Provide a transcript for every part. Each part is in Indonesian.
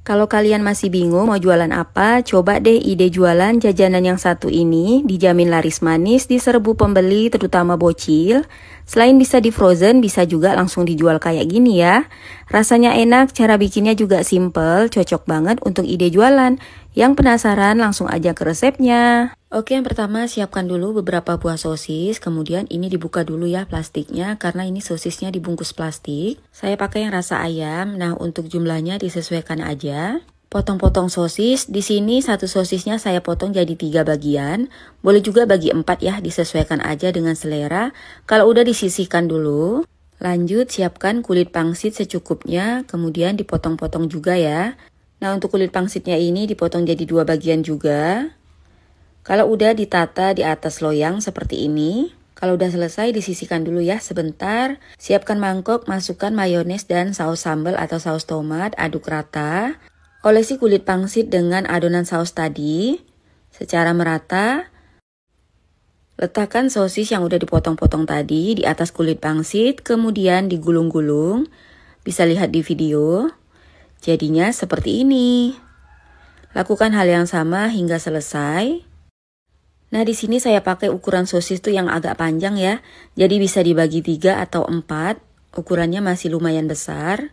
Kalau kalian masih bingung mau jualan apa, coba deh ide jualan jajanan yang satu ini dijamin laris manis di serbu pembeli terutama bocil Selain bisa di frozen, bisa juga langsung dijual kayak gini ya. Rasanya enak, cara bikinnya juga simple, cocok banget untuk ide jualan. Yang penasaran langsung aja ke resepnya. Oke, yang pertama siapkan dulu beberapa buah sosis, kemudian ini dibuka dulu ya plastiknya karena ini sosisnya dibungkus plastik. Saya pakai yang rasa ayam. Nah, untuk jumlahnya disesuaikan aja. Potong-potong sosis, di sini satu sosisnya saya potong jadi tiga bagian. Boleh juga bagi empat ya, disesuaikan aja dengan selera. Kalau udah disisihkan dulu. Lanjut, siapkan kulit pangsit secukupnya, kemudian dipotong-potong juga ya. Nah, untuk kulit pangsitnya ini dipotong jadi dua bagian juga. Kalau udah ditata di atas loyang seperti ini. Kalau udah selesai disisihkan dulu ya sebentar. Siapkan mangkok, masukkan mayones dan saus sambal atau saus tomat, aduk rata. Olesi kulit pangsit dengan adonan saus tadi secara merata. Letakkan sosis yang udah dipotong-potong tadi di atas kulit pangsit, kemudian digulung-gulung. Bisa lihat di video. Jadinya seperti ini. Lakukan hal yang sama hingga selesai. Nah, di sini saya pakai ukuran sosis tuh yang agak panjang ya. Jadi bisa dibagi tiga atau empat. Ukurannya masih lumayan besar.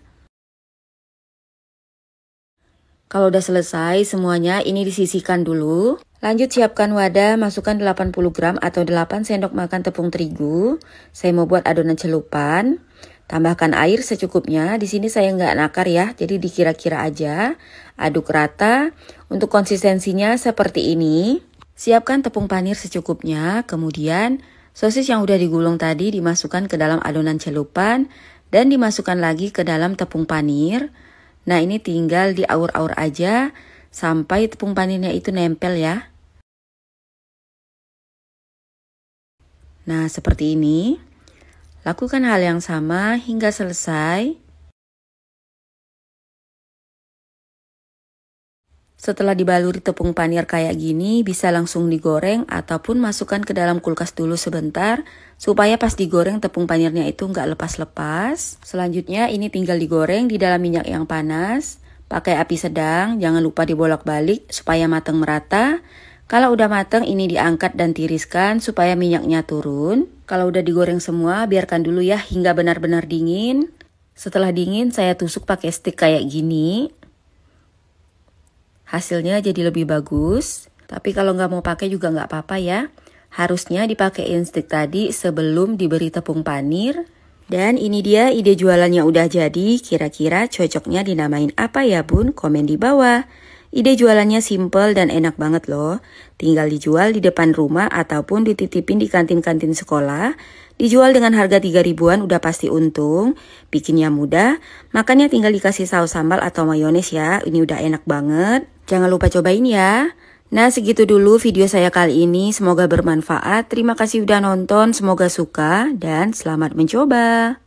Kalau udah selesai semuanya ini disisihkan dulu. Lanjut siapkan wadah, masukkan 80 gram atau 8 sendok makan tepung terigu. Saya mau buat adonan celupan. Tambahkan air secukupnya. Di sini saya nggak nakar ya, jadi dikira-kira aja. Aduk rata. Untuk konsistensinya seperti ini. Siapkan tepung panir secukupnya, kemudian sosis yang udah digulung tadi dimasukkan ke dalam adonan celupan dan dimasukkan lagi ke dalam tepung panir. Nah ini tinggal diaur-aur aja sampai tepung panirnya itu nempel ya. Nah seperti ini. Lakukan hal yang sama hingga selesai. Setelah dibaluri tepung panir kayak gini, bisa langsung digoreng ataupun masukkan ke dalam kulkas dulu sebentar supaya pas digoreng tepung panirnya itu nggak lepas-lepas. Selanjutnya ini tinggal digoreng di dalam minyak yang panas, pakai api sedang, jangan lupa dibolak-balik supaya matang merata. Kalau udah matang ini diangkat dan tiriskan supaya minyaknya turun. Kalau udah digoreng semua biarkan dulu ya hingga benar-benar dingin. Setelah dingin saya tusuk pakai stick kayak gini hasilnya jadi lebih bagus. Tapi kalau nggak mau pakai juga nggak apa-apa ya. Harusnya dipakai instik tadi sebelum diberi tepung panir. Dan ini dia ide jualannya udah jadi, kira-kira cocoknya dinamain apa ya bun? Komen di bawah. Ide jualannya simple dan enak banget loh. Tinggal dijual di depan rumah ataupun dititipin di kantin-kantin sekolah. Dijual dengan harga 3 ribuan udah pasti untung. Bikinnya mudah, makannya tinggal dikasih saus sambal atau mayones ya. Ini udah enak banget. Jangan lupa cobain ya. Nah segitu dulu video saya kali ini, semoga bermanfaat. Terima kasih sudah nonton, semoga suka dan selamat mencoba.